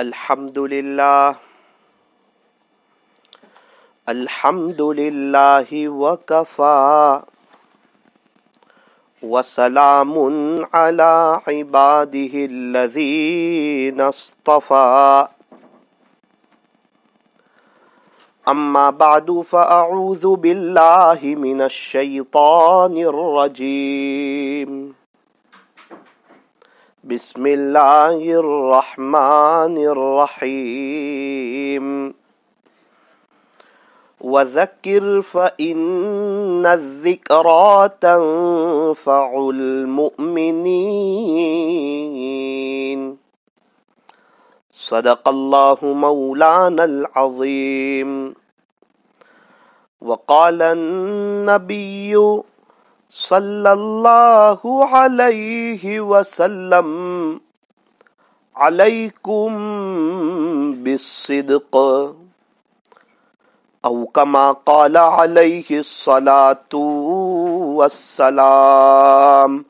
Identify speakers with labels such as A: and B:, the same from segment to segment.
A: الحمد لله الحمد لله وكفى وسلام على عباده الذين اصطفى أما بعد فأعوذ بالله من الشيطان الرجيم بسم الله الرحمن الرحيم وذكر فإن الذكرى تنفع المؤمنين صدق الله مولانا العظيم وقال النبي सल्लल्लाहु अलैहि वसल्लम अलैकुम बिस्सिदक औ कमा काल अलैहि सलातु वसलाम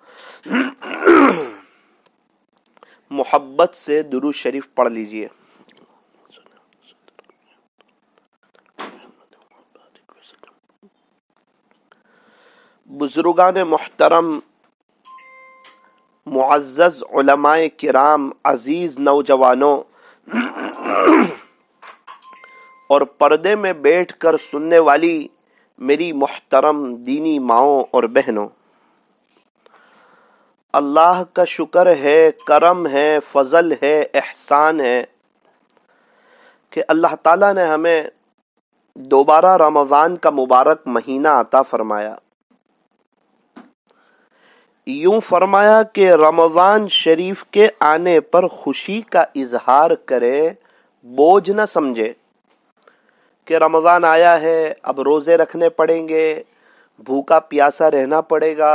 A: मोहब्बत से दुरुशरीफ शरीफ पढ़ लीजिए बुज़ुर्गान मोहतरम मुआज़ कराम अज़ीज़ नौजवानों और पर्दे में बैठ कर सुनने वाली मेरी मोहतरम दीनी माओं और बहनों अल्लाह का शुक्र है करम है फजल है एहसान है कि अल्लाह ताला ने हमें दोबारा रमज़ान का मुबारक महीना आता फरमाया यूं फरमाया कि रमज़ान शरीफ के आने पर खुशी का इजहार करे बोझ न समझे कि रमज़ान आया है अब रोज़े रखने पड़ेंगे भूखा प्यासा रहना पड़ेगा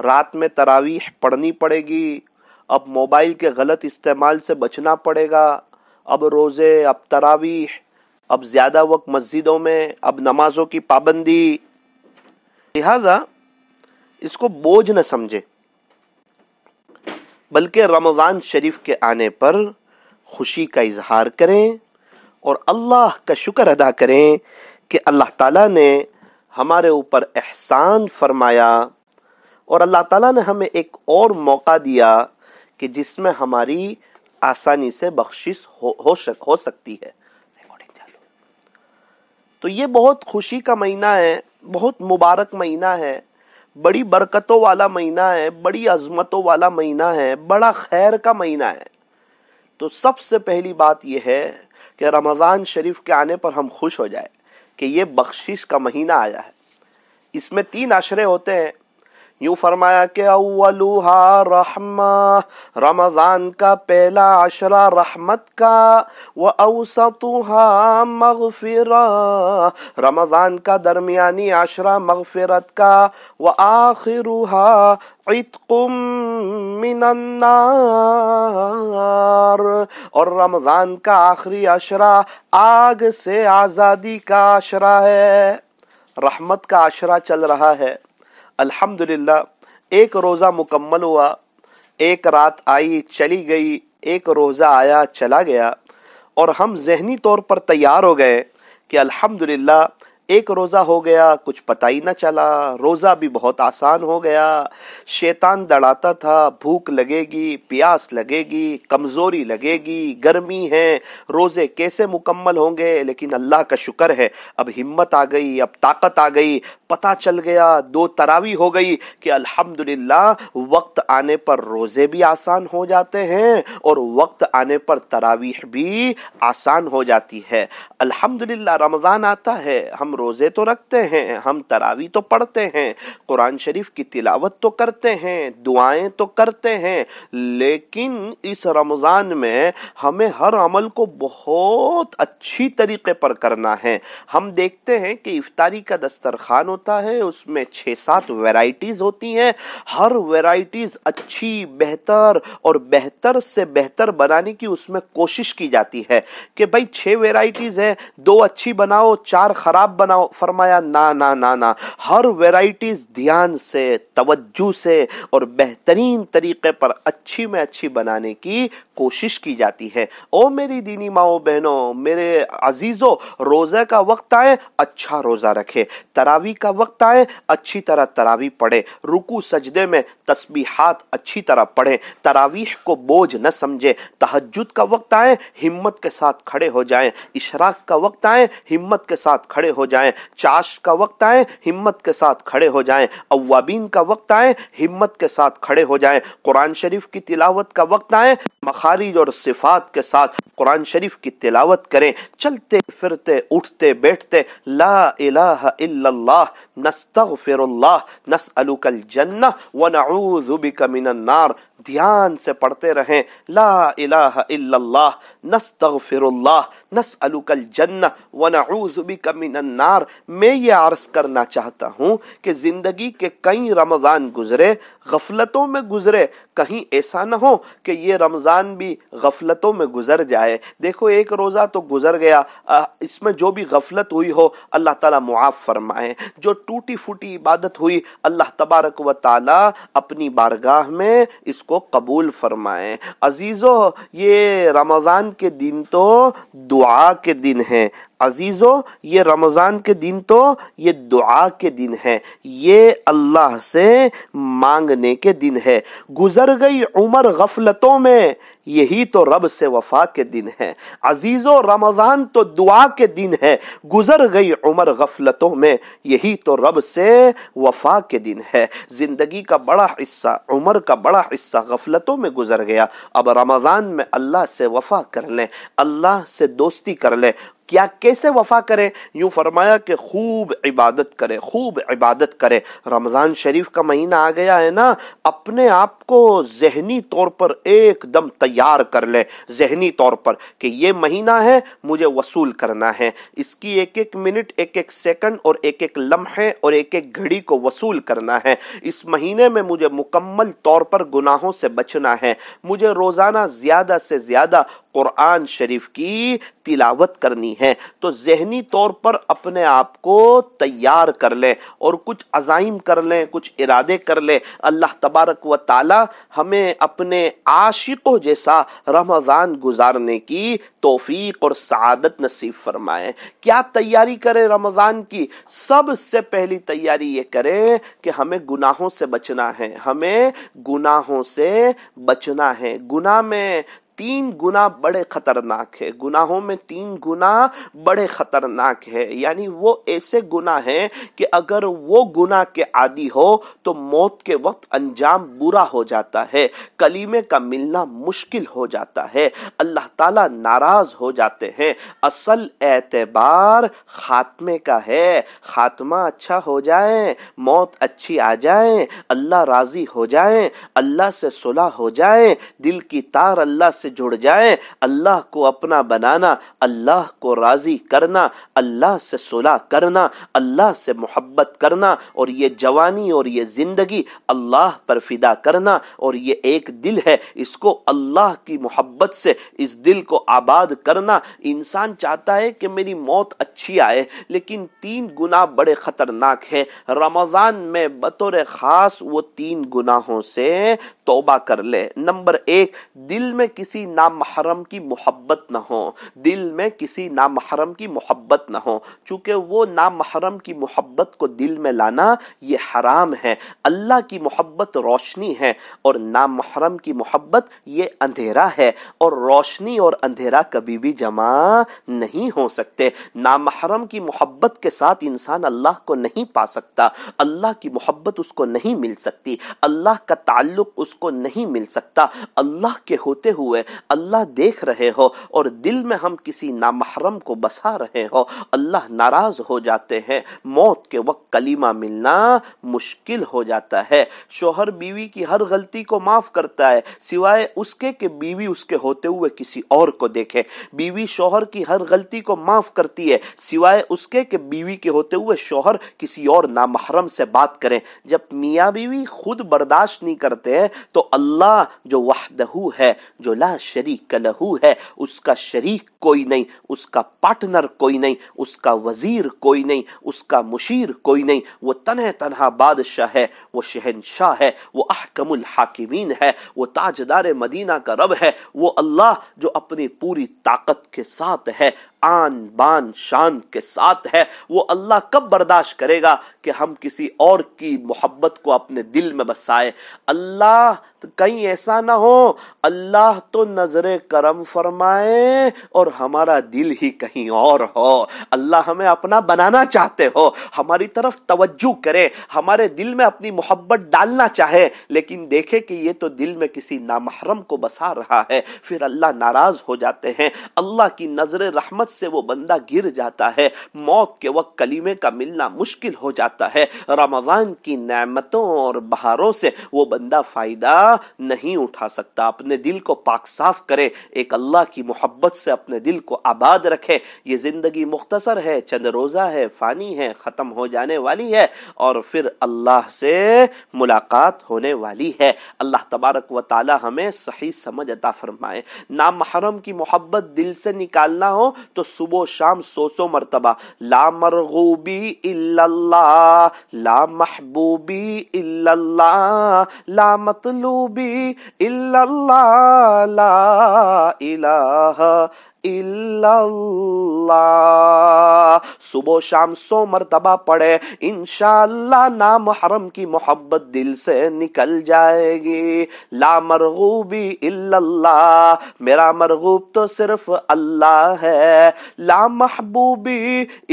A: रात में तरावीह पढ़नी पड़ेगी अब मोबाइल के गलत इस्तेमाल से बचना पड़ेगा अब रोज़े अब तरावीह अब ज़्यादा वक्त मस्जिदों में अब नमाज़ों की पाबंदी लिहाजा इसको बोझ न समझे बल्कि रमज़ान शरीफ के आने पर खुशी का इजहार करें और अल्लाह का शुक्र अदा करें कि अल्लाह ताला ने हमारे ऊपर एहसान फरमाया और अल्लाह ताला ने हमें एक और मौका दिया कि जिसमें हमारी आसानी से बख्शिश हो हो, हो सकती है तो ये बहुत खुशी का महीना है बहुत मुबारक महीना है बड़ी बरकतों वाला महीना है बड़ी अजमतों वाला महीना है बड़ा खैर का महीना है तो सबसे पहली बात यह है कि रमज़ान शरीफ के आने पर हम खुश हो जाए कि ये बख्शिश का महीना आया है इसमें तीन आशरे होते हैं यूं फरमाया कि अव्वलुहा रहमा रमज़ान का पहला आशरा रहमत का व औसतुहा मगफिरा रमज़ान का दरमियानी आशरा मगफिरत का व आखिरुहा इतकुम मिनन्नार और रमज़ान का आखिरी आशरा आग से आज़ादी का आशरा है रहमत का आशरा चल रहा है अल्हम्दुलिल्लाह एक रोज़ा मुकम्मल हुआ एक रात आई चली गई एक रोज़ा आया चला गया और हम जहनी तौर पर तैयार हो गए कि अल्हम्दुलिल्लाह एक रोज़ा हो गया कुछ पता ही ना चला रोज़ा भी बहुत आसान हो गया शैतान दड़ाता था भूख लगेगी प्यास लगेगी कमज़ोरी लगेगी गर्मी है रोज़े कैसे मुकम्मल होंगे लेकिन अल्लाह का शुक्र है अब हिम्मत आ गई अब ताकत आ गई पता चल गया दो तरावी हो गई कि अल्हम्दुलिल्लाह वक्त आने पर रोज़े भी आसान हो जाते हैं और वक्त आने पर तरावीह भी आसान हो जाती है अल्हम्दुलिल्लाह रमज़ान आता है हम रोज़े तो रखते हैं हम तरावी तो पढ़ते हैं कुरान शरीफ की तिलावत तो करते हैं दुआएं तो करते हैं लेकिन इस रमज़ान में हमें हर अमल को बहुत अच्छी तरीके पर करना है हम देखते हैं कि इफ्तारी का दस्तरखान होता है उसमें छः सात वेराइटीज़ होती हैं हर वेराइटीज़ अच्छी बेहतर और बेहतर से बेहतर बनाने की उसमें कोशिश की जाती है कि भाई छः वेराइटीज़ हैं दो अच्छी बनाओ चार ख़राब बनाओ फरमाया ना ना ना ना हर वेराइटीज़ ध्यान से तवज्जो से और बेहतरीन तरीके पर अच्छी में अच्छी बनाने की कोशिश की जाती है ओ मेरी दीनी माओ बहनों मेरे अजीज़ों रोज़े का वक्त आए अच्छा रोज़ा रखे तरावी का का वक्त आए अच्छी तरह तरावी पढ़े रुकू सजदे में हाथ अच्छी तरह पढ़े तरावीह को बोझ न समझे तहजुद का वक्त आए हिम्मत के साथ खड़े हो जाए इशराक का वक्त आए हिम्मत के साथ खड़े हो जाए चाश का वक्त आए हिम्मत के साथ खड़े हो जाए अवाबीन का वक्त आए हिम्मत के साथ खड़े हो जाए कुरान शरीफ की तिलावत का वक्त आए मखारिज और सिफात के साथ कुरान शरीफ की तिलावत करें चलते फिरते उठते बैठते ला इलाह इल्लल्लाह ध्यान से पढ़ते रहें ला इलाहा इल्लल्लाह नस्तगफिरुल्लाह नसअलुकल जन्नह व नऊज़ु बिक मैं ये अर्ज करना चाहता हूँ कि ज़िंदगी के कई रमज़ान गुजरे गफलतों में गुजरे कहीं ऐसा ना हो कि ये रमज़ान भी गफलतों में गुजर जाए देखो एक रोज़ा तो गुजर गया इसमें जो भी गफलत हुई हो अल्लाह ताला मुआफ़ फरमाए जो टूटी फूटी इबादत हुई अल्लाह तबारक व ताला अपनी बारगाह में इसको कबूल फरमाए अजीज़ो ये रमज़ान के दिन तो दुआ के दिन हैं अजीज़ो ये रमज़ान के दिन तो ये दुआ के दिन है ये अल्लाह से मांगने के दिन है गुजर गई उम्र गफलतों में यही तो रब से वफा के दिन है अजीज़ो रमज़ान तो दुआ के दिन है गुजर गई उम्र गफलतों में यही तो रब से वफा के दिन है ज़िंदगी का बड़ा हिस्सा उम्र का बड़ा हिस्सा गफलतों में गुजर गया अब रमज़ान में अल्लाह से वफा कर लें अल्लाह से दोस्ती कर लें क्या कैसे वफा करें यूं फरमाया कि खूब इबादत करें खूब इबादत करें रमज़ान शरीफ का महीना आ गया है ना अपने आप को जहनी तौर पर एकदम तैयार तैयार कर ले जहनी तौर पर कि ये महीना है मुझे वसूल करना है इसकी एक एक मिनट एक एक सेकंड और एक एक लम्हे और एक एक घड़ी को वसूल करना है इस महीने में मुझे मुकम्मल तौर पर गुनाहों से बचना है मुझे रोज़ाना ज़्यादा से ज़्यादा कुरान शरीफ की तिलावत करनी है तो जहनी तौर पर अपने आप को तैयार कर लें और कुछ अजाइम कर लें कुछ इरादे कर लें अल्लाह तबारक व ताला हमें अपने आशिकों जैसा रमज़ान गुजारने की तोफ़ीक और सदत नसीब फरमाएं क्या तैयारी करें रमज़ान की सबसे पहली तैयारी ये करें कि हमें गुनाहों से बचना है हमें गुनाहों से बचना है गुनाह में तीन गुना बड़े खतरनाक है गुनाहों में तीन गुना बड़े खतरनाक है यानी वो ऐसे गुना हैं कि अगर वो गुना के आदि हो तो मौत के वक्त अंजाम बुरा हो जाता है कलीमे का मिलना मुश्किल हो जाता है अल्लाह ताला नाराज हो जाते हैं असल एतबार खात्मे का है खात्मा अच्छा हो जाए मौत अच्छी आ जाए अल्लाह राजी हो जाए अल्लाह से सुलह हो जाए दिल की तार अल्लाह से से जुड़ जाएं अल्लाह को अपना बनाना अल्लाह को राज़ी करना अल्लाह से सुलह करना अल्लाह से मोहब्बत करना और ये जवानी और ये ज़िंदगी अल्लाह पर फिदा करना और ये एक दिल है इसको अल्लाह की मोहब्बत से इस दिल को आबाद करना इंसान चाहता है कि मेरी मौत अच्छी आए लेकिन तीन गुना बड़े ख़तरनाक है रमज़ान में बतौर ख़ास वो तीन गुनाहों से तोबा कर ले नंबर एक दिल में किसी किसी नामहरम की मोहब्बत ना हो दिल में किसी नामहरम की मोहब्बत ना हो चूँकि वो नामहरम की मोहब्बत को दिल में लाना ये हराम है अल्लाह की मोहब्बत रोशनी है और नामहरम की मोहब्बत ये अंधेरा है और रोशनी और अंधेरा कभी भी जमा नहीं हो सकते नामहरम की मोहब्बत के साथ इंसान अल्लाह को नहीं पा सकता अल्लाह की मोहब्बत उसको नहीं मिल सकती अल्लाह का ताल्लुक उसको नहीं मिल सकता अल्लाह के होते हुए अल्लाह देख रहे हो और दिल में हम किसी नामहरम को बसा रहे हो अल्लाह नाराज हो जाते हैं मौत के वक्त कलीमा मिलना मुश्किल हो जाता है शोहर बीवी की हर गलती को माफ करता है सिवाय उसके कि बीवी उसके होते हुए किसी और को देखे बीवी शोहर की हर गलती को माफ करती है सिवाय उसके कि बीवी के होते हुए शोहर किसी और नामहरम से बात करें जब मियाँ बीवी खुद बर्दाश्त नहीं करते हैं तो अल्लाह जो वाहदहू है जो ला शरीक लहू है उसका शरीक कोई नहीं उसका पार्टनर कोई नहीं उसका वजीर कोई नहीं उसका मुशीर कोई नहीं वो तनह तनहा बादशाह है वो शहनशाह है वो अहकमुल हाकिमीन है वो ताजदार मदीना का रब है वो अल्लाह जो अपनी पूरी ताकत के साथ है आन बान शान के साथ है वो अल्लाह कब बर्दाश्त करेगा कि हम किसी और की मोहब्बत को अपने दिल में बसाए अल्लाह तो कहीं ऐसा ना हो अल्लाह तो नजर करम फरमाए और हमारा दिल ही कहीं और हो अल्लाह हमें अपना बनाना चाहते हो हमारी तरफ तवज्जो करे हमारे दिल में अपनी मोहब्बत डालना चाहे लेकिन देखे कि ये तो दिल में किसी नामहरम को बसा रहा है फिर अल्लाह नाराज हो जाते हैं अल्लाह की नजर रहमत रहमत से वो बंदा गिर जाता है मौत के वक्त कलीमे का मिलना मुश्किल हो जाता है रमज़ान की नेमतों और बहारों से वो बंदा फ़ायदा नहीं उठा सकता अपने दिल को पाक साफ करे एक अल्लाह की मोहब्बत से अपने दिल को आबाद रखे ये ज़िंदगी मुख्तसर है चंद रोज़ा है फ़ानी है ख़त्म हो जाने वाली है और फिर अल्लाह से मुलाकात होने वाली है अल्लाह तबारक व ताला हमें सही समझ अता फरमाए नामहरम की मोहब्बत दिल से निकालना हो तो तो सुबह शाम सो सो मरतबा ला मरगूबी इल्लल्ला ला महबूबी इल्लल्ला ला मतलूबी इल्लल्ला ला इलाहा सुबह शाम सो मरतबा पढ़े इनशाला नाम हरम की मोहब्बत दिल से निकल जाएगी ला मरगूबी इल्लल्लाह मेरा मरगूब तो सिर्फ अल्लाह है ला महबूबी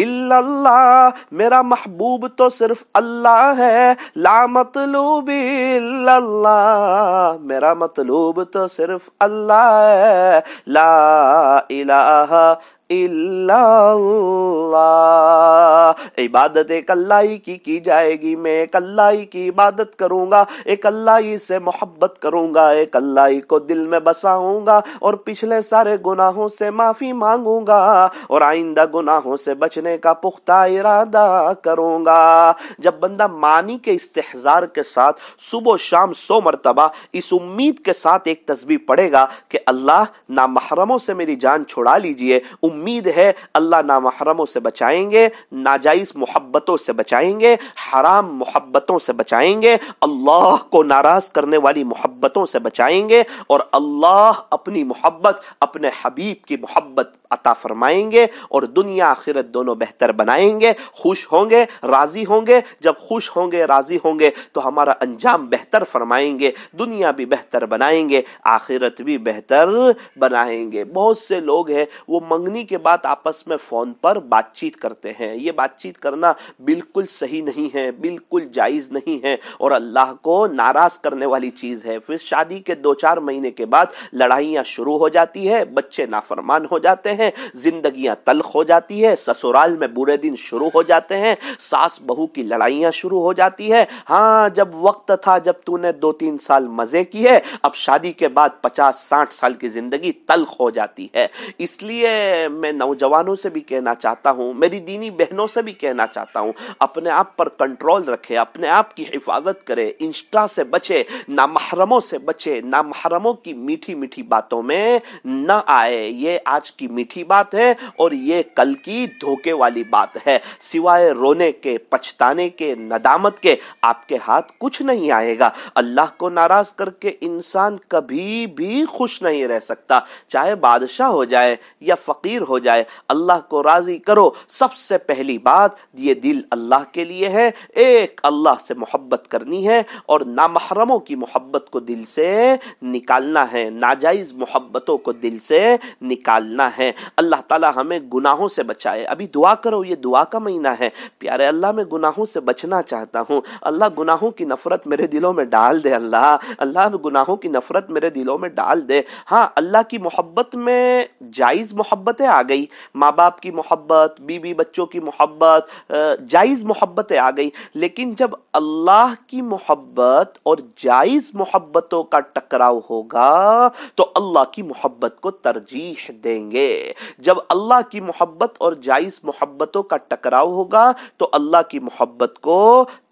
A: इल्लल्लाह मेरा महबूब तो सिर्फ अल्लाह है ला मतलूबी इल्लल्लाह मेरा मतलूब तो सिर्फ अल्लाह है ला آها इबादत एक अल्लाई की की जाएगी मैं एक अल्लाई की इबादत करूंगा एक अल्लाई से मोहब्बत करूंगा एक अल्लाई को दिल में बसाऊंगा और पिछले सारे गुनाहों से माफी मांगूंगा और आइंदा गुनाहों से बचने का पुख्ता इरादा करूंगा जब बंदा मानी के इस्तेजार के साथ सुबह शाम सो मरतबा इस उम्मीद के साथ एक तस्वीर पड़ेगा कि अल्लाह ना महरमों से मेरी जान छुड़ा लीजिए उम उम्मीद है अल्लाह नामहरमों से बचाएंगे नाजायज़ मोहब्बतों से बचाएंगे हराम मोहब्बतों से बचाएंगे अल्लाह को नाराज़ करने वाली मोहब्बतों से बचाएंगे और अल्लाह अपनी मोहब्बत अपने हबीब की मोहब्बत अता फरमाएंगे और दुनिया आखिरत दोनों बेहतर बनाएंगे खुश होंगे राजी होंगे जब खुश होंगे राजी होंगे तो हमारा अंजाम बेहतर फरमाएंगे दुनिया भी बेहतर बनाएंगे आखिरत भी बेहतर बनाएंगे बहुत से लोग हैं वो मंगनी के बाद आपस में फ़ोन पर बातचीत करते हैं ये बातचीत करना बिल्कुल सही नहीं है बिल्कुल जायज़ नहीं है और अल्लाह को नाराज़ करने वाली चीज़ है फिर शादी के दो चार महीने के बाद लड़ाइयाँ शुरू हो जाती है बच्चे नाफरमान हो जाते हैं हैं जिंदगियां तलख हो जाती है ससुराल में बुरे दिन शुरू हो जाते हैं सास बहू की लड़ाइयां शुरू हो जाती है हाँ जब वक्त था जब तूने दो तीन साल मजे की है अब शादी के बाद पचास साठ साल की जिंदगी तलख हो जाती है इसलिए मैं नौजवानों से भी कहना चाहता हूँ मेरी दीनी बहनों से भी कहना चाहता हूँ अपने आप पर कंट्रोल रखे अपने आप की हिफाजत करे इंस्टा से बचे ना महरमों से बचे ना महरमों की मीठी मीठी बातों में न आए ये आज की मीठी बात है और ये कल की धोखे वाली बात है सिवाय रोने के पछताने के नदामत के आपके हाथ कुछ नहीं आएगा अल्लाह को नाराज करके इंसान कभी भी खुश नहीं रह सकता चाहे बादशाह हो जाए या फकीर हो जाए अल्लाह को राजी करो सबसे पहली बात ये दिल अल्लाह के लिए है एक अल्लाह से मोहब्बत करनी है और नामहरमों की मोहब्बत को दिल से निकालना है नाजायज मोहब्बतों को दिल से निकालना है अल्लाह ताला हमें गुनाहों से बचाए अभी दुआ करो ये दुआ का महीना है प्यारे अल्लाह मैं गुनाहों से बचना चाहता हूँ अल्लाह गुनाहों की नफरत मेरे दिलों में डाल दे अल्लाह अल्लाह गुनाहों की नफरत मेरे दिलों में डाल दे हाँ अल्लाह की मोहब्बत में जायज़ मोहब्बतें आ गई माँ बाप की मोहब्बत बीबी बच्चों की मोहब्बत जायज़ मोहब्बतें आ गई लेकिन जब अल्लाह की मोहब्बत और जायज़ मोहब्बतों का टकराव होगा तो अल्लाह की मोहब्बत को तरजीह देंगे जब अल्लाह की मोहब्बत और जायज़ मोहब्बतों का टकराव होगा तो अल्लाह की मोहब्बत को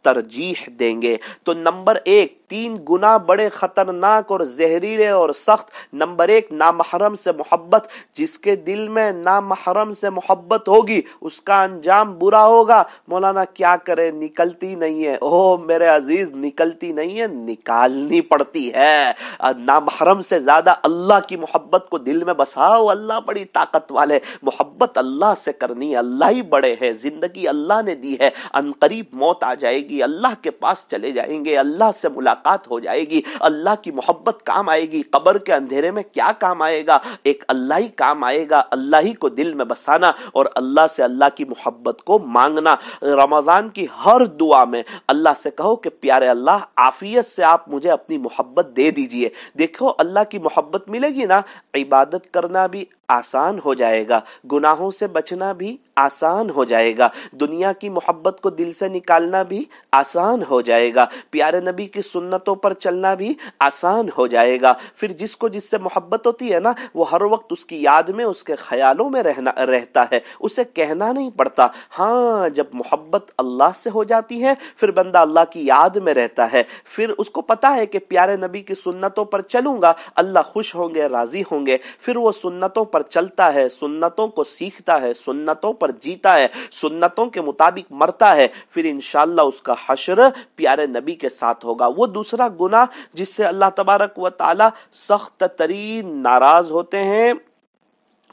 A: तरजीह देंगे तो नंबर एक तीन गुना बड़े खतरनाक और जहरीले और सख्त नंबर एक नामहरम से मोहब्बत जिसके दिल में नामहरम से मोहब्बत होगी उसका अंजाम बुरा होगा मौलाना क्या करे निकलती नहीं है ओह मेरे अजीज निकलती नहीं है निकालनी पड़ती है नामहरम से ज्यादा अल्लाह की मोहब्बत को दिल में बसाओ अल्लाह बड़ी ताकत वाले मोहब्बत अल्लाह से करनी अल्लाह ही बड़े है जिंदगी अल्लाह ने दी है अनकरीब मौत आ जाएगी जाएगी अल्लाह के पास चले जाएंगे अल्लाह से मुलाकात हो जाएगी अल्लाह की मोहब्बत काम आएगी कब्र के अंधेरे में क्या काम आएगा एक अल्लाह ही काम आएगा अल्लाह ही को दिल में बसाना और अल्लाह से अल्लाह की मोहब्बत को मांगना रमज़ान की हर दुआ में अल्लाह से कहो कि प्यारे अल्लाह आफियत से आप मुझे अपनी मोहब्बत दे दीजिए देखो अल्लाह की मोहब्बत मिलेगी ना इबादत करना भी आसान हो जाएगा गुनाहों से बचना भी आसान हो जाएगा दुनिया की मोहब्बत को दिल से निकालना भी आसान हो जाएगा प्यारे नबी की सुन्नतों पर चलना भी आसान हो जाएगा फिर जिसको जिससे मोहब्बत होती है ना वो हर वक्त उसकी याद में उसके ख्यालों में रहना रहता है उसे कहना नहीं पड़ता हाँ जब मोहब्बत अल्लाह से हो जाती है फिर बंदा अल्लाह की याद में रहता है फिर उसको पता है कि प्यारे नबी की सुन्नतों पर चलूंगा अल्लाह खुश होंगे राजी होंगे फिर वो सुन्नतों पर पर चलता है सुन्नतों को सीखता है सुन्नतों पर जीता है सुन्नतों के मुताबिक मरता है फिर इनशाला उसका हशर प्यारे नबी के साथ होगा वो दूसरा गुना जिससे अल्लाह तबारक व ताला सख्त तरीन नाराज होते हैं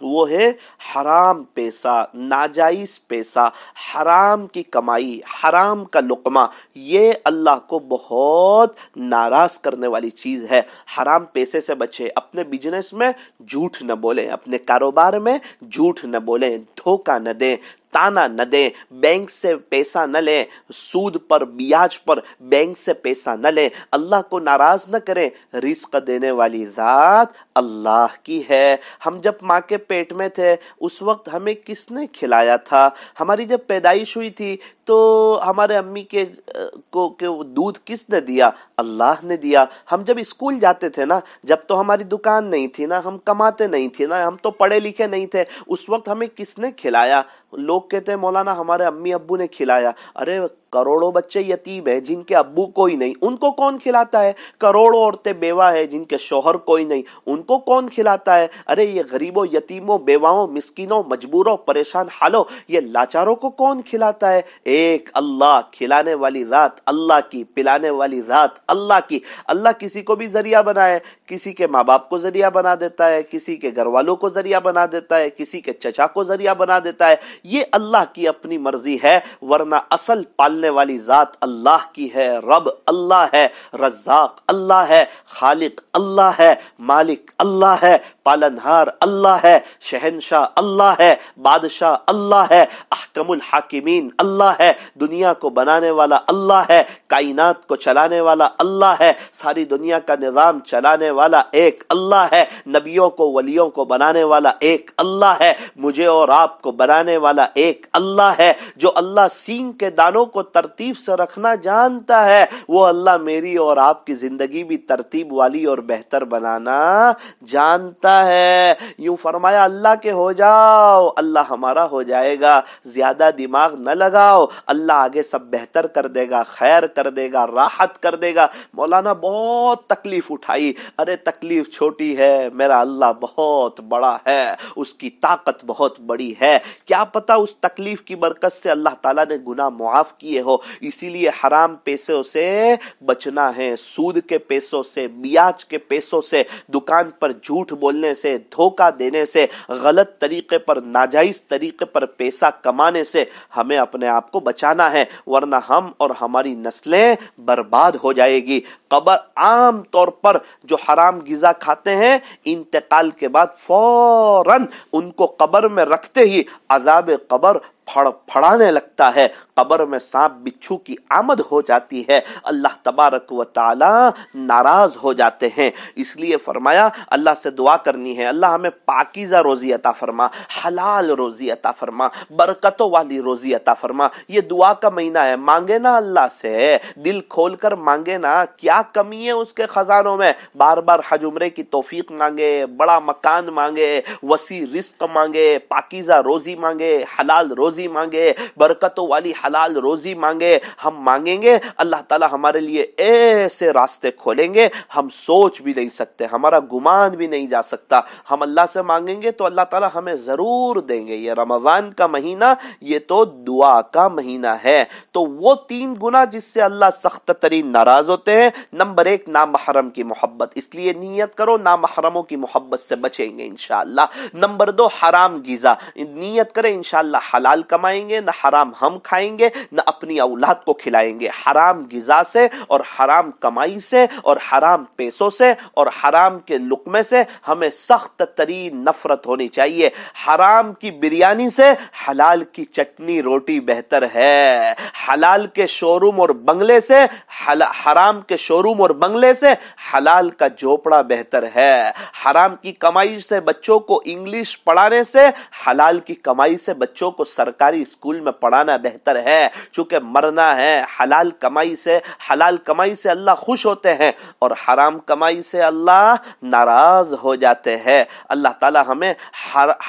A: वो है हराम पैसा नाजायज़ पैसा हराम की कमाई हराम का लुकमा ये अल्लाह को बहुत नाराज़ करने वाली चीज़ है हराम पैसे से बचे अपने बिजनेस में झूठ न बोले अपने कारोबार में झूठ न बोलें धोखा न दें ताना न दें बैंक से पैसा न लें सूद पर ब्याज पर बैंक से पैसा न लें अल्लाह को नाराज न करें रिस्क देने वाली ज़ात अल्लाह की है हम जब माँ के पेट में थे उस वक्त हमें किसने खिलाया था हमारी जब पैदाइश हुई थी तो हमारे अम्मी के को के दूध किसने दिया अल्लाह ने दिया हम जब स्कूल जाते थे ना जब तो हमारी दुकान नहीं थी ना हम कमाते नहीं थे ना हम तो पढ़े लिखे नहीं थे उस वक्त हमें किसने खिलाया लोग कहते हैं मौलाना हमारे अम्मी अब्बू ने खिलाया अरे करोड़ों बच्चे यतीम हैं जिनके अब्बू कोई नहीं उनको कौन खिलाता है करोड़ों औरतें बेवा है जिनके शोहर कोई नहीं उनको कौन खिलाता है अरे ये गरीबों यतीमों बेवाओं मिस्किनों मजबूरों परेशान हालों ये लाचारों को कौन खिलाता है एक अल्लाह खिलाने वाली रात अल्लाह की पिलाने वाली रात अल्लाह की अल्लाह किसी को भी जरिया बनाए किसी के माँ बाप को जरिया बना देता है किसी के घर वालों को जरिया बना देता है किसी के चचा को जरिया बना देता है ये अल्लाह की अपनी मर्जी है वरना असल पाल निकालने वाली ज़ात अल्लाह की है रब अल्लाह है रजाक अल्लाह है खालिक अल्लाह है मालिक अल्लाह है पालनहार अल्लाह है शहनशाह अल्लाह है बादशाह अल्लाह है अहकमुल हाकिमीन अल्लाह है दुनिया को बनाने वाला अल्लाह है कायनात को चलाने वाला अल्लाह है सारी दुनिया का निज़ाम चलाने वाला एक अल्लाह है नबियों को वलियों को बनाने वाला एक अल्लाह है मुझे और आपको बनाने वाला एक अल्लाह है जो अल्लाह सिंह के दानों को तरतीब से रखना जानता है वो अल्लाह मेरी और आपकी जिंदगी भी तरतीब वाली और बेहतर बनाना जानता है यूं फरमाया अल्लाह के हो जाओ अल्लाह हमारा हो जाएगा ज्यादा दिमाग न लगाओ अल्लाह आगे सब बेहतर कर देगा खैर कर देगा राहत कर देगा मौलाना बहुत तकलीफ उठाई अरे तकलीफ छोटी है मेरा अल्लाह बहुत बड़ा है उसकी ताकत बहुत बड़ी है क्या पता उस तकलीफ की बरकत से अल्लाह ताला ने गुना मुआफ किए लिए हो इसीलिए हराम पैसों से बचना है सूद के पैसों से ब्याज के पैसों से दुकान पर झूठ बोलने से धोखा देने से गलत तरीके पर नाजायज तरीके पर पैसा कमाने से हमें अपने आप को बचाना है वरना हम और हमारी नस्लें बर्बाद हो जाएगी कबर आम तौर पर जो हराम गिजा खाते हैं इंतकाल के बाद फौरन उनको कबर में रखते ही अजाब कबर फड़फड़ाने लगता है कब्र में सांप बिच्छू की आमद हो जाती है अल्लाह तबारक व ताला नाराज हो जाते हैं इसलिए फरमाया अल्लाह से दुआ करनी है अल्लाह हमें पाकिज़ा रोज़ी अता फरमा हलाल रोज़ी अता फरमा बरकतों वाली रोज़ी अता फरमा ये दुआ का महीना है मांगे ना अल्लाह से दिल खोल कर मांगे ना क्या कमी है उसके ख़जानों में बार बार हज की तोफ़ीक मांगे बड़ा मकान मांगे वसी रिस्क मांगे पाकिज़ा रोज़ी मांगे हलाल रोज़ी रोजी मांगे बरकतों वाली हलाल रोजी मांगे हम मांगेंगे अल्लाह ताला हमारे लिए ऐसे रास्ते खोलेंगे हम सोच भी नहीं सकते हमारा गुमान भी नहीं जा सकता हम अल्लाह से मांगेंगे तो अल्लाह ताला हमें ज़रूर देंगे ये रमज़ान का महीना ये तो दुआ का महीना है तो वो तीन गुना जिससे अल्लाह सख्त तरीन नाराज होते हैं नंबर एक नामहरम की मोहब्बत इसलिए नीयत करो नामहरमों की मोहब्बत से बचेंगे इनशाला नंबर दो हराम गीजा नीयत करें इनशाला हलाल कमाएंगे न हराम हम खाएंगे न अपनी औलाद को खिलाएंगे हराम गिजा से और हराम कमाई से और हराम पैसों से और हराम के लुकमे से हमें सख्त तरी नफरत होनी चाहिए हराम की बिरयानी से हलाल की चटनी रोटी बेहतर है हलाल के शोरूम और बंगले से हराम के शोरूम और बंगले से हलाल का झोपड़ा बेहतर है हराम की कमाई से बच्चों को इंग्लिश पढ़ाने से हलाल की कमाई से बच्चों को सरकार सरकारी स्कूल में पढ़ाना बेहतर है चूंकि मरना है हलाल कमाई से हलाल कमाई से अल्लाह खुश होते हैं और हराम कमाई से अल्लाह नाराज हो जाते हैं अल्लाह ताला हमें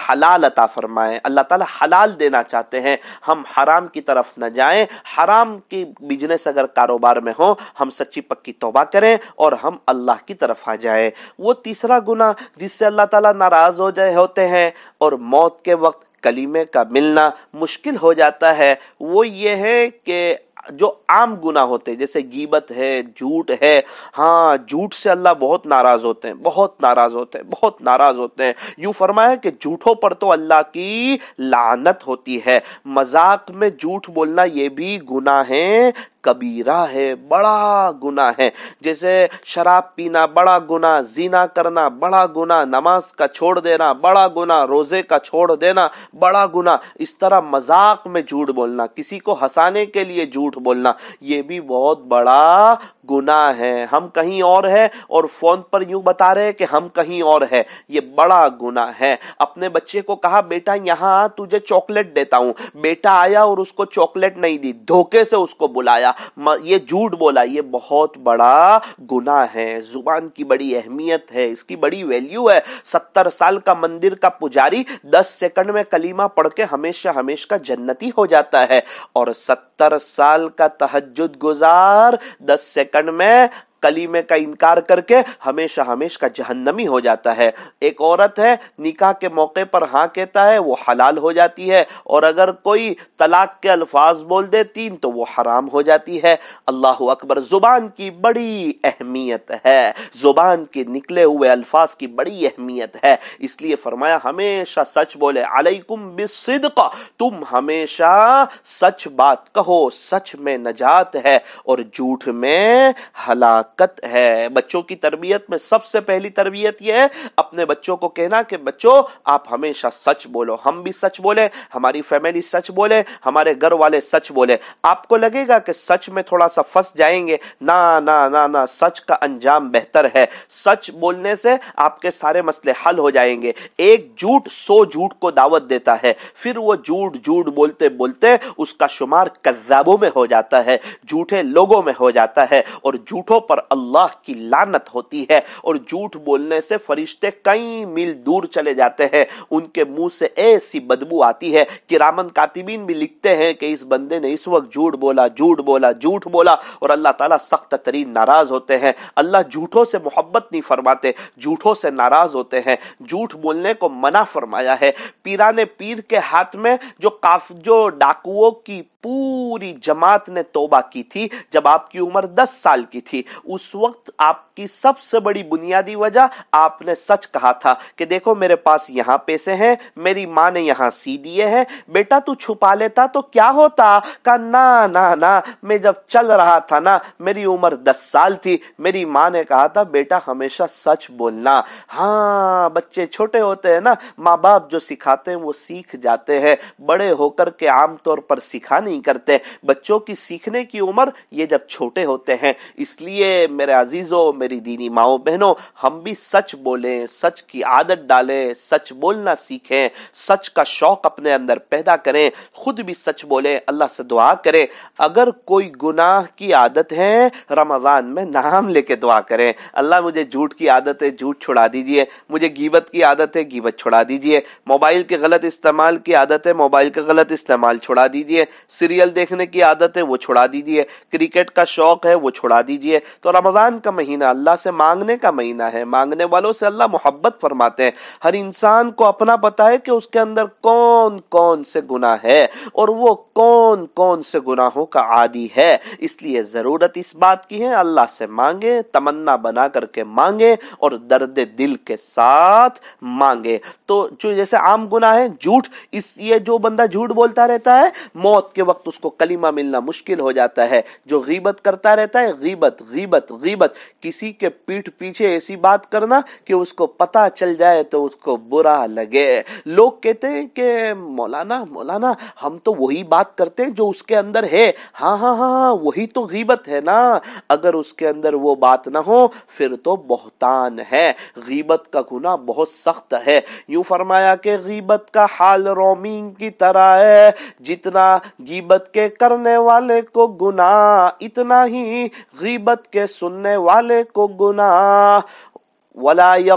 A: हलाल अता फरमाए अल्लाह ताला हलाल देना चाहते हैं हम हराम की तरफ न जाएं हराम की बिजनेस अगर कारोबार में हो हम सच्ची पक्की तोबा करें और हम अल्लाह की तरफ आ जाए वो तीसरा गुना जिससे अल्लाह ताला नाराज हो जाए होते हैं और मौत के वक्त कलीमे का मिलना मुश्किल हो जाता है वो ये है कि जो आम गुना होते हैं जैसे गीबत है झूठ है हाँ झूठ से अल्लाह बहुत नाराज़ होते हैं बहुत नाराज़ होते हैं बहुत नाराज़ होते हैं यूं फरमाया कि झूठों पर तो अल्लाह की लानत होती है मजाक में झूठ बोलना ये भी गुना है कबीरा है बड़ा गुना है जैसे शराब पीना बड़ा गुना जीना करना बड़ा गुना नमाज का छोड़ देना बड़ा गुना रोजे का छोड़ देना बड़ा गुना इस तरह मजाक में झूठ बोलना किसी को हंसाने के लिए झूठ बोलना ये भी बहुत बड़ा गुना है हम कहीं और है और फोन पर यूं बता रहे हैं कि हम कहीं और है ये बड़ा गुना है अपने बच्चे को कहा बेटा यहाँ तुझे चॉकलेट देता हूँ बेटा आया और उसको चॉकलेट नहीं दी धोखे से उसको बुलाया बोला ये झूठ बोला ये बहुत बड़ा गुना है जुबान की बड़ी अहमियत है इसकी बड़ी वैल्यू है सत्तर साल का मंदिर का पुजारी दस सेकंड में कलीमा पढ़ के हमेशा हमेशा जन्नती हो जाता है और सत्तर साल का तहजद गुजार दस सेकंड में कलीमे का इनकार करके हमेशा हमेश का जहन्नमी हो जाता है एक औरत है निकाह के मौके पर हाँ कहता है वो हलाल हो जाती है और अगर कोई तलाक के अल्फाज बोल दे तीन तो वो हराम हो जाती है अल्लाह अकबर ज़ुबान की बड़ी अहमियत है ज़ुबान के निकले हुए अल्फाज की बड़ी अहमियत है इसलिए फरमाया हमेशा सच बोले अलैकुम बिसिदक तुम हमेशा सच बात कहो सच में नजात है और झूठ में हलाक ताकत है बच्चों की तरबियत में सबसे पहली तरबियत यह है अपने बच्चों को कहना कि बच्चों आप हमेशा सच बोलो हम भी सच बोले हमारी फैमिली सच बोले हमारे घर वाले सच बोले आपको लगेगा कि सच में थोड़ा सा फंस जाएंगे ना ना ना ना सच का अंजाम बेहतर है सच बोलने से आपके सारे मसले हल हो जाएंगे एक झूठ सो झूठ को दावत देता है फिर वो झूठ झूठ बोलते बोलते उसका शुमार कज्जाबों में हो जाता है झूठे लोगों में हो जाता है और झूठों पर पर अल्लाह की लानत होती है और झूठ बोलने से फरिश्ते कई मील दूर चले जाते हैं उनके मुंह से ऐसी बदबू आती है कि रामन कातिबीन भी लिखते हैं कि इस बंदे ने इस वक्त झूठ बोला झूठ बोला झूठ बोला और अल्लाह ताला सख्त तरीन नाराज होते हैं अल्लाह झूठों से मोहब्बत नहीं फरमाते झूठों से नाराज होते हैं झूठ बोलने को मना फरमाया है पीरा ने पीर के हाथ में जो काफ जो डाकुओं की पूरी जमात ने तोबा की थी जब आपकी उम्र 10 साल की थी उस वक्त आपकी सबसे बड़ी बुनियादी वजह आपने सच कहा था कि देखो मेरे पास यहां पैसे हैं मेरी माँ ने यहां सी दिए हैं बेटा तू छुपा लेता तो क्या होता का ना ना ना मैं जब चल रहा था ना मेरी उम्र 10 साल थी मेरी माँ ने कहा था बेटा हमेशा सच बोलना हाँ बच्चे छोटे होते हैं ना माँ बाप जो सिखाते हैं वो सीख जाते हैं बड़े होकर के आमतौर पर सिखा नहीं करते बच्चों की सीखने की उम्र ये जब छोटे होते हैं इसलिए मेरे अजीज़ों मेरी दीनी माओ बहनों हम भी सच बोलें सच की आदत डालें सच बोलना सीखें सच का शौक अपने अंदर पैदा करें खुद भी सच बोलें अल्लाह से दुआ करें अगर कोई गुनाह की आदत है रमज़ान में नाम लेके दुआ करें अल्लाह मुझे झूठ की आदत है झूठ छुड़ा दीजिए मुझे गीबत की आदत है गीबत छुड़ा दीजिए मोबाइल के गलत इस्तेमाल की आदत है मोबाइल का गलत इस्तेमाल छुड़ा दीजिए सीरियल देखने की आदत है वो छुड़ा दीजिए क्रिकेट का शौक है वो छुड़ा दीजिए तो रमज़ान का महीना अल्लाह से मांगने का महीना है मांगने वालों से अल्लाह मोहब्बत फरमाते हैं हर इंसान को अपना पता है कि उसके अंदर कौन कौन से गुनाह है और वो कौन कौन से गुनाहों का आदि है इसलिए ज़रूरत इस बात की है अल्लाह से मांगे तमन्ना बना करके मांगे और दर्द दिल के साथ मांगे तो जो जैसे आम गुना है झूठ इस ये जो बंदा झूठ बोलता रहता है मौत के वक्त उसको कलीमा मिलना मुश्किल हो जाता है जो गीबत करता रहता है गीबत गीबत गीबत किसी के पीठ पीछे ऐसी बात करना कि उसको पता चल जाए तो उसको बुरा लगे लोग कहते हैं कि मौलाना मौलाना हम तो वही बात करते हैं जो उसके अंदर है हाँ हाँ हाँ हाँ वही तो गीबत है ना अगर उसके अंदर वो बात ना हो फिर तो बहुतान है गीबत का गुना बहुत सख्त है यूं फरमाया कि गीबत का हाल रोमिंग की तरह है जितना गीबत गीबत के करने वाले को गुना इतना ही गीबत के सुनने वाले को गुनाह अल्लाह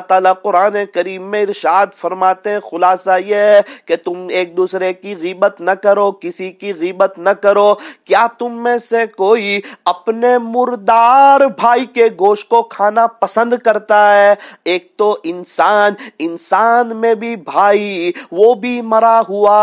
A: ताला कुरान करीम में इरशाद फरमाते खुलासा यह है कि तुम एक दूसरे की रिबत न करो किसी की रिबत न करो क्या तुम में से कोई अपने मुर्दार भाई के गोश्त को खाना पसंद कर करता है एक तो इंसान इंसान में भी भाई वो भी मरा हुआ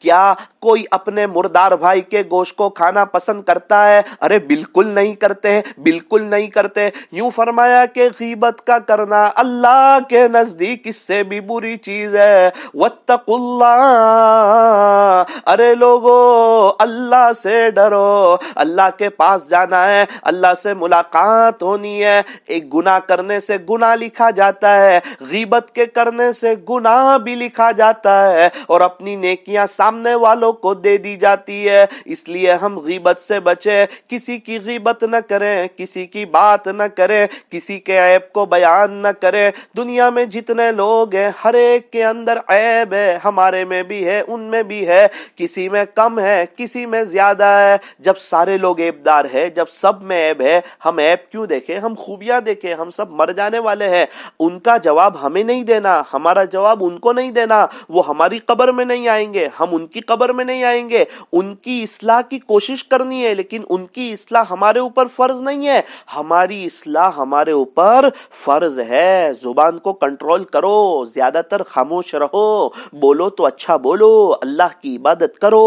A: क्या कोई अपने मुर्दार भाई के गोश्त को खाना पसंद करता है अरे बिल्कुल नहीं करते हैं बिल्कुल नहीं करते यूं फरमाया कि गीबत का करना अल्लाह के नजदीक इससे भी बुरी चीज है वत्तकुल्ला अरे लोगो अल्लाह से डरो अल्लाह के पास जाना है अल्लाह से मुलाकात होनी है एक गुना करने से गुना लिखा जाता है गीबत के करने से गुनाह भी लिखा जाता है और अपनी नेकियां सामने वालों को दे दी जाती है इसलिए हम गीबत से बचे किसी की गीबत न करें किसी की बात न करें किसी के ऐब को बयान न करें दुनिया में जितने लोग हैं हर एक के अंदर ऐब है हमारे में भी है उनमें भी है किसी में कम है किसी में ज्यादा है जब सारे लोग ऐबदार है जब सब में ऐब है हम ऐब क्यों देखें हम खूबियां देखें हम सब मर जाने वाले हैं उनका जवाब हमें नहीं देना हमारा जवाब उनको नहीं देना वो हमारी कब्र में नहीं आएंगे हम उनकी कब्र में नहीं आएंगे उनकी इसलाह की कोशिश करनी है लेकिन उनकी इसलाह हमारे ऊपर फर्ज नहीं है हमारी इसलाह हमारे ऊपर फर्ज है जुबान को कंट्रोल करो ज्यादातर खामोश रहो बोलो तो अच्छा बोलो अल्लाह की इबादत करो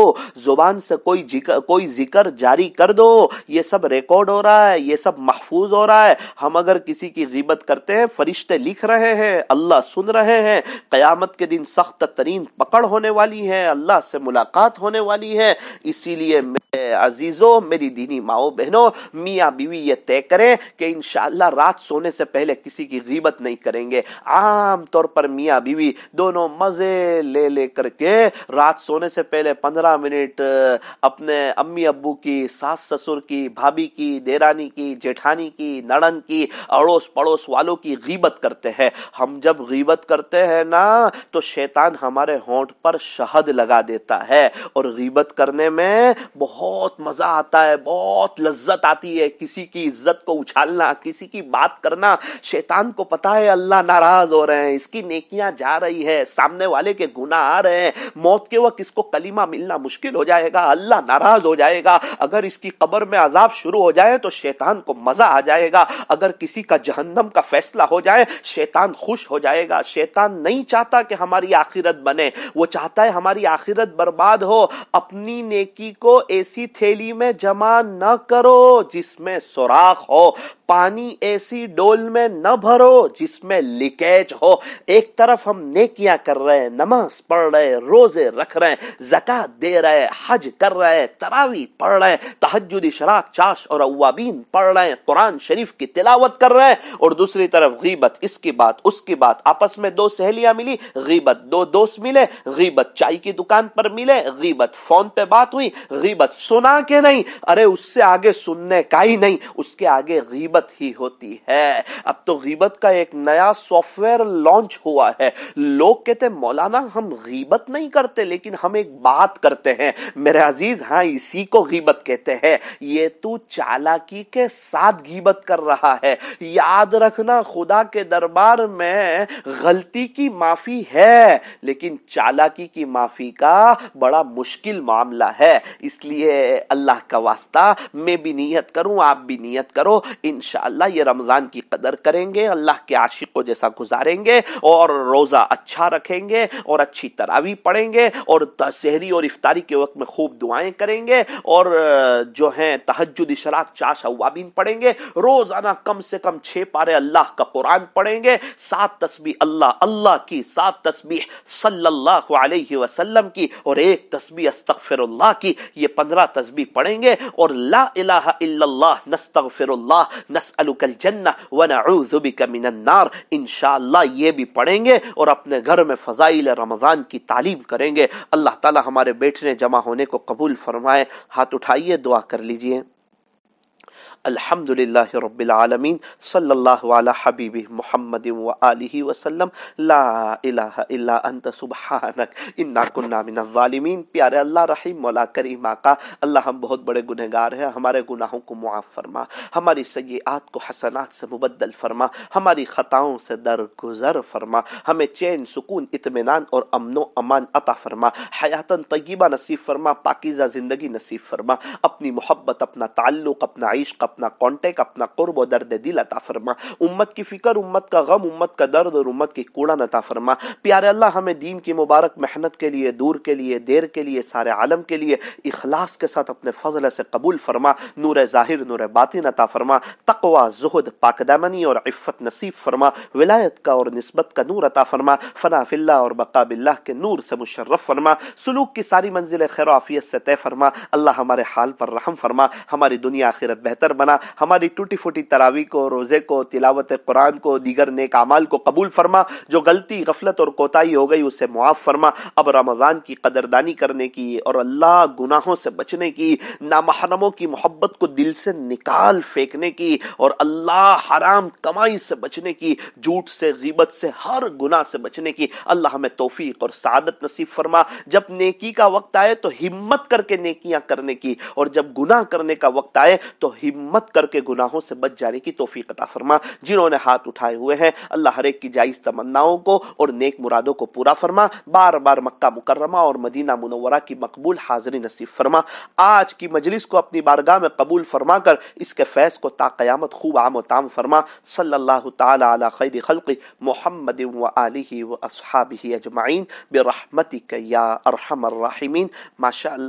A: जुबान से कोई जिकर, कोई जिक्र जारी कर दो ये सब रिकॉर्ड हो रहा है ये सब महफूज हो रहा है हम अगर किसी की गिबत इबादत करते हैं फरिश्ते लिख रहे हैं अल्लाह सुन रहे हैं क़यामत के दिन सख्त तरीन पकड़ होने वाली है अल्लाह से मुलाकात होने वाली है इसीलिए अजीज़ों मेरी दीनी माओ बहनों मियाँ बीवी ये तय करें कि इन रात सोने से पहले किसी की गीबत नहीं करेंगे आम तौर पर मियाँ बीवी दोनों मज़े ले ले करके रात सोने से पहले पंद्रह मिनट अपने अम्मी अबू की सास ससुर की भाभी की देरानी की जेठानी की नड़न की अड़ोस पड़ोस वालों की गीबत करते हैं हम जब गीबत करते हैं ना तो शैतान हमारे होंठ पर शहद लगा देता है और गीबत करने में बहुत मजा आता है बहुत लज्जत आती है किसी की इज्जत को उछालना किसी की बात करना शैतान को पता है अल्लाह नाराज हो रहे हैं इसकी नेकियां जा रही है सामने वाले के गुना आ रहे हैं मौत के वक्त इसको कलीमा मिलना मुश्किल हो जाएगा अल्लाह नाराज हो जाएगा अगर इसकी कबर में अजाब शुरू हो जाए तो शैतान को मजा आ जाएगा अगर किसी का जहन्नम का का फैसला हो जाए शैतान खुश हो जाएगा शैतान नहीं चाहता कि हमारी आखिरत बने वो चाहता है हमारी आखिरत बर्बाद हो अपनी नेकी को ऐसी थैली में जमा न करो जिसमें सुराख हो पानी ऐसी डोल में न भरो जिसमें लीकेज हो एक तरफ हम नेकियां कर रहे हैं नमाज पढ़ रहे हैं रोजे रख रहे हैं जक़ात दे रहे हैं हज कर रहे हैं तरावी पढ़ रहे हैं तहजुद शराक चाश और अवाबीन पढ़ रहे हैं कुरान शरीफ की तिलावत कर रहे हैं और दूसरे दूसरी तरफ गीबत इसकी बात उसकी बात आपस में दो सहेलियां मिली गीबत दो दोस्त मिले गीबत चाय की दुकान पर मिले गीबत फोन पे बात हुई गीबत सुना के नहीं अरे उससे आगे सुनने का ही नहीं उसके आगे गीबत ही होती है अब तो गीबत का एक नया सॉफ्टवेयर लॉन्च हुआ है लोग कहते मौलाना हम गीबत नहीं करते लेकिन हम एक बात करते हैं मेरे अजीज हाँ इसी को गीबत कहते हैं ये तू चालाकी के साथ गीबत कर रहा है याद रख रखना खुदा के दरबार में गलती की माफी है लेकिन चालाकी की माफी का बड़ा मुश्किल मामला है इसलिए अल्लाह का वास्ता मैं भी नियत करूं आप भी नियत करो इन ये रमज़ान की कदर करेंगे अल्लाह के आशिक को जैसा गुजारेंगे और रोज़ा अच्छा रखेंगे और अच्छी तरावी पढ़ेंगे और शहरी और इफ्तारी के वक्त में खूब दुआएं करेंगे और जो है तहजुद इशराक चाशा पढ़ेंगे रोज़ाना कम से कम छह पारे अल्लाह का कुरान पढ़ेंगे सात तस्बी अल्लाह अल्लाह की सात तस्बी सल्लल्लाहु अलैहि वसल्लम की और एक तस्बी अस्तगफिरुल्लाह की ये पंद्रह तस्बी पढ़ेंगे और ला इलाहा इल्लल्लाह नस्तगफिरुल्लाह नसअलुकल जन्नह व नऊजु बिक मिनन नार इंशाल्लाह ये भी पढ़ेंगे और अपने घर में फजाइल रमज़ान की तालीम करेंगे अल्लाह ताला हमारे बैठने जमा होने को कबूल फरमाए हाथ उठाइए दुआ कर लीजिए अल्हम्दुलिल्लाहि रब्बिल आलमीन सल्लल्लाहु अला हबीबि ला इलाहा इल्ला अंत सुबहानक इन्ना अल्लाह रहीम मौला करीम आका अल्लाह हम बहुत बड़े गुनहगार हैं हमारे गुनाहों को मुआफ़ फरमा हमारी सयात को हसनात से मुबद्दल फरमा हमारी ख़ताओं से दरगुजर फरमा हमें चैन सुकून इतमान और अमन अमान अता फरमा हयातन तयबा नसीब फरमा पाकिज़ा ज़िंदगी नसीब फरमा अपनी मोहब्बत अपना ताल्लुक़ अपना इश्क अपना अपना कॉन्टेक्ट अपना कुर्ब और दर्द दिल अता फरमा उम्मत की फिक्र उम्मत का गम उम्मत का दर्द और उम्मत की कूड़ा नता फरमा प्यारे अल्लाह हमें दीन की मुबारक मेहनत के लिए दूर के लिए देर के लिए सारे आलम के लिए इखलास के साथ अपने फजल से कबूल फरमा नूर ज़ाहिर नूर बातिन अता फरमा तकवा जहद पाकदामनी और इफ़्फ़त नसीब फरमा विलायत का और नस्बत का नूर अता फरमा फ़ना फ़िल्ला और बकाबिल्ला के नूर से मुशर्रफ फरमा सलूक की सारी मंजिल खैर आफियत से तय फरमा अल्लाह हमारे हाल पर रहम फरमा हमारी दुनिया आखिरत बेहतर बना हमारी टूटी फूटी तरावी को रोज़े को तिलावत कुरान को दीगर नेक अमाल को कबूल फरमा जो गलती गफलत और कोताही हो गई उससे मुआफ़ फरमा अब रमज़ान की कदरदानी करने की और अल्लाह गुनाहों से बचने की नामहरमों की मोहब्बत को दिल से निकाल फेंकने की और अल्लाह हराम कमाई से बचने की झूठ से गीबत से हर गुनाह से बचने की अल्लाह हमें तोफीक और सादत नसीब फरमा जब नेकी का वक्त आए तो हिम्मत करके नेकियां करने की और जब गुनाह करने का वक्त आए तो हिम्मत हिम्मत करके गुनाहों से बच जाने की तोफीक अता फरमा जिन्होंने हाथ उठाए हुए हैं अल्लाह हर एक की जायज़ तमन्नाओं को और नेक मुरादों को पूरा फरमा बार बार मक्का मुकर्रमा और मदीना मुनवरा की मकबूल हाजिरी नसीब फरमा आज की मजलिस को अपनी बारगाह में कबूल फरमा कर इसके फैज़ को ताक़यामत खूब आम ताम फरमा अला तैर खल मुहम्मद व असहाबी अजमाइन बरहमती या अरहमर माशा